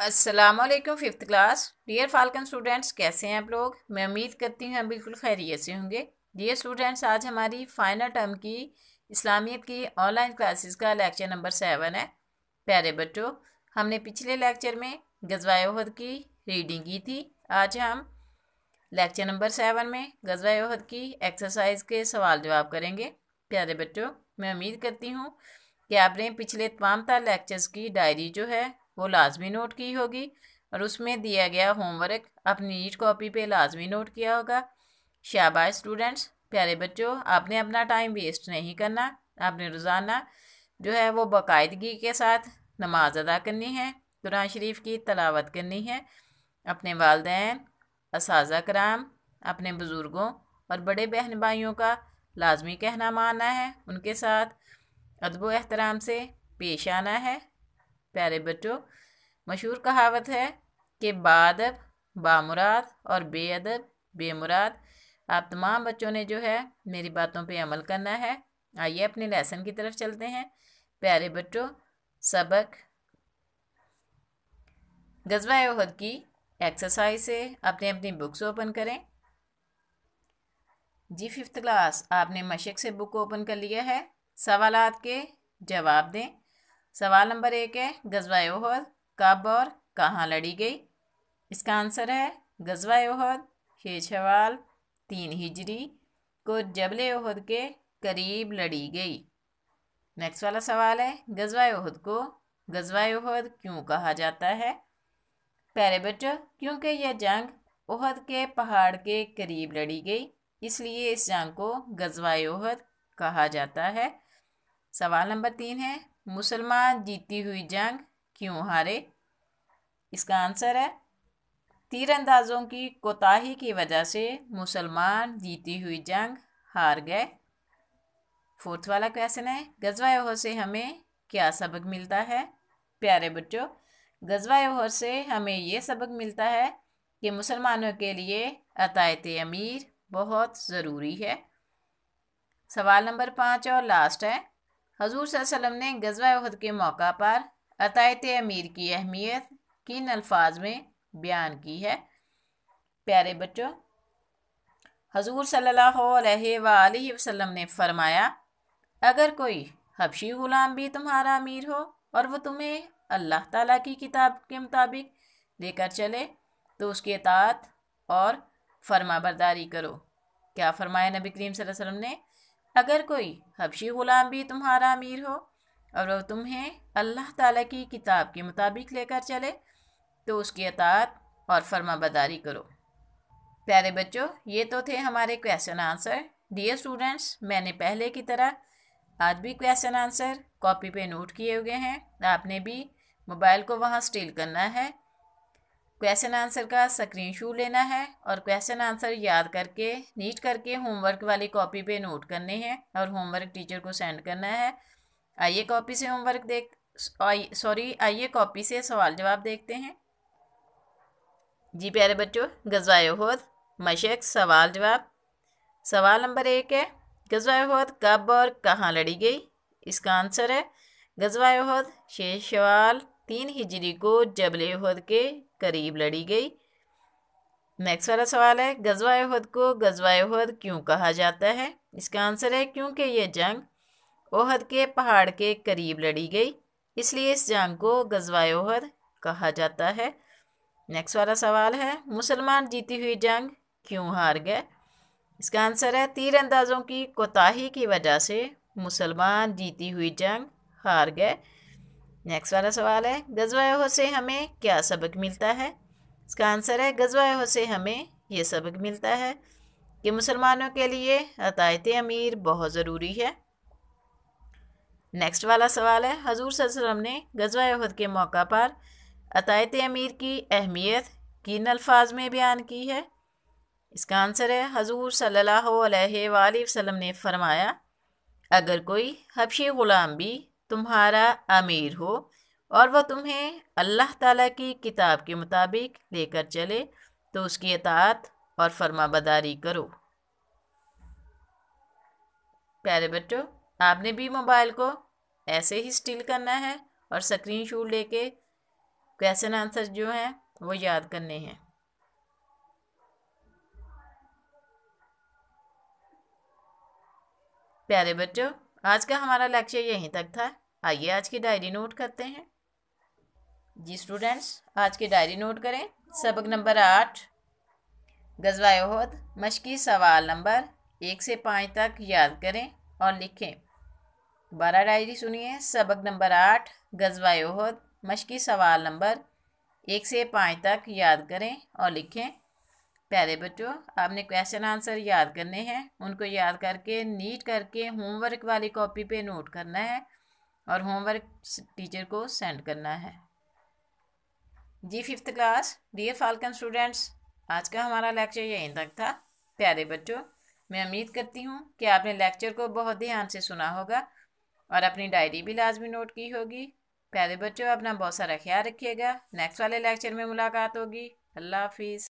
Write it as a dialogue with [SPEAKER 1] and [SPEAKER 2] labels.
[SPEAKER 1] Aslam fifth class dear Falcon students कैसे हैं आप लोग मैं उम्मीद करती हूँ बिल्कुल खैरियत से होंगे डियर स्टूडेंट्स आज हमारी फाइनल टर्म की इस्लामियत की ऑनलाइन क्लासेस का लेक्चर नंबर सेवन है प्यारे बच्चों हमने पिछले लेक्चर में गजवाहद की रीडिंग की थी आज हम लेक्चर नंबर सेवन में गजवाहद की एक्सरसाइज के सवाल जवाब करेंगे प्यारे बच्चों मैं उम्मीद करती हूँ कि आपने पिछले तमाम तार लेक्चर्स की डायरी जो है वो लाजमी नोट की होगी और उसमें दिया गया होमवर्क अपनी नीट कॉपी पे लाजमी नोट किया होगा शाबाश स्टूडेंट्स प्यारे बच्चों आपने अपना टाइम वेस्ट नहीं करना आपने रोज़ाना जो है वो बाकायदगी के साथ नमाज अदा करनी है कुरान शरीफ की तलावत करनी है अपने वालदेन इस कराम अपने बुज़ुर्गों और बड़े बहन भाइयों का लाजमी कहना मानना है उनके साथ अदब एहतराम से पेश आना है प्यारे बच्चों मशहूर कहावत है कि बादब बामुराद और बेअदब बेमुराद आप तमाम बच्चों ने जो है मेरी बातों पे अमल करना है आइए अपने लेसन की तरफ चलते हैं प्यारे बच्चों सबक गजवा उहद की एक्सरसाइज से अपने अपनी बुक्स ओपन करें जी फिफ्थ क्लास आपने मशक से बुक ओपन कर लिया है सवालात के जवाब दें सवाल नंबर एक है गजवा ओहद कब और कहाँ लड़ी गई इसका आंसर है गजवा ओहद ये तीन हिजरी को जबल ओहद के करीब लड़ी गई नेक्स्ट वाला सवाल है गजवा ओहद को गजवा ओहद क्यों कहा जाता है प्यारे बच्चों क्योंकि यह जंग ओहद के पहाड़ के करीब लड़ी गई इसलिए इस जंग को गजवा ओहद कहा जाता है सवाल नंबर तीन है मुसलमान जीती हुई जंग क्यों हारे इसका आंसर है तीरंदाजों की कोताही की वजह से मुसलमान जीती हुई जंग हार गए फोर्थ वाला क्वेश्चन है गजवा ओहर से हमें क्या सबक मिलता है प्यारे बच्चों गजवा ओहर से हमें ये सबक मिलता है कि मुसलमानों के लिए अतायत अमीर बहुत ज़रूरी है सवाल नंबर पाँच और लास्ट है हजूर सल्लम ने गजवा उहद के मौका पर अतायत अमीर की अहमियत किन अल्फाज में बयान की है प्यारे बच्चों हजूर सल्लल्लाहु वसम ने फरमाया अगर कोई हबशी ग़ुलाम भी तुम्हारा अमीर हो और वह तुम्हें अल्लाह ताली की किताब के मुताबिक लेकर चले तो उसके तात और फरमा बरदारी करो क्या फरमाया नबी करीम वसल्लम ने अगर कोई हबशी ग़ुलाम भी तुम्हारा अमीर हो और वह तुम्हें अल्लाह ताला की किताब के मुताबिक लेकर चले तो उसकी अतात और फर्माबदारी करो प्यारे बच्चों ये तो थे हमारे क्वेश्चन आंसर डियर स्टूडेंट्स मैंने पहले की तरह आज भी क्वेश्चन आंसर कॉपी पे नोट किए हुए हैं आपने भी मोबाइल को वहाँ स्टील करना है क्वेश्चन आंसर का शू लेना है और क्वेश्चन आंसर याद करके नीट करके होमवर्क वाली कॉपी पे नोट करने हैं और होमवर्क टीचर को सेंड करना है आइए कॉपी से होमवर्क देख सॉरी आइए कॉपी से सवाल जवाब देखते हैं जी प्यारे बच्चों गजवाए होद मशक सवाल जवाब सवाल नंबर एक है गजवाए होद कब और कहाँ लड़ी गई इसका आंसर है गजवाए होद शेष तीन हिजरी को जबल के करीब लड़ी गई नेक्स्ट वाला सवाल है गजवा अहद को गजवा अहद क्यों कहा जाता है इसका आंसर है क्योंकि यह जंग ओहद के पहाड़ के करीब लड़ी गई इसलिए इस जंग को गजवा अहद कहा जाता है नेक्स्ट वाला सवाल है मुसलमान जीती हुई जंग क्यों हार गए इसका आंसर है तीर अंदाज़ों की कोताही की वजह से मुसलमान जीती हुई जंग हार गए नेक्स्ट वाला सवाल है गजवा से हमें क्या सबक मिलता है इसका आंसर है गजवा से हमें ये सबक मिलता है कि मुसलमानों के लिए अतायत अमीर बहुत ज़रूरी है नेक्स्ट वाला सवाल है हजूर वसल्लम ने गजवा के मौका पर अतायत अमीर की अहमियत किन अल्फाज में बयान की है इसका आंसर है हजूर सल्लल्लाहु अलैहि वसल्लम ने फरमाया अगर कोई हबशी ग़ुलाम भी तुम्हारा अमीर हो और वह तुम्हें अल्लाह ताला की किताब के मुताबिक लेकर चले तो उसकी अतात और फर्माबदारी करो प्यारे बच्चों आपने भी मोबाइल को ऐसे ही स्टिल करना है और स्क्रीन शूट लेके क्वेश्चन आंसर जो हैं वो याद करने हैं प्यारे बच्चों आज का हमारा लेक्चर यहीं तक था आइए आज की डायरी नोट करते हैं जी स्टूडेंट्स आज की डायरी नोट करें सबक नंबर आठ गजवा उहद मशकी सवाल नंबर एक से पाँच तक याद करें और लिखें बारह डायरी सुनिए सबक नंबर आठ गजवा अहद मशकी सवाल नंबर एक से पाँच तक याद करें और लिखें प्यारे बच्चों आपने क्वेश्चन आंसर याद करने हैं उनको याद करके नीट करके होमवर्क वाली कॉपी पे नोट करना है और होमवर्क टीचर को सेंड करना है जी fifth class dear Falcon students आज का हमारा लेक्चर यहीं तक था प्यारे बच्चों मैं उम्मीद करती हूँ कि आपने लेक्चर को बहुत ध्यान से सुना होगा और अपनी डायरी भी लाजमी नोट की होगी प्यारे बच्चों अपना बहुत सारा ख्याल रखिएगा नेक्स्ट वाले लेक्चर में मुलाकात होगी अल्लाह हाफिज़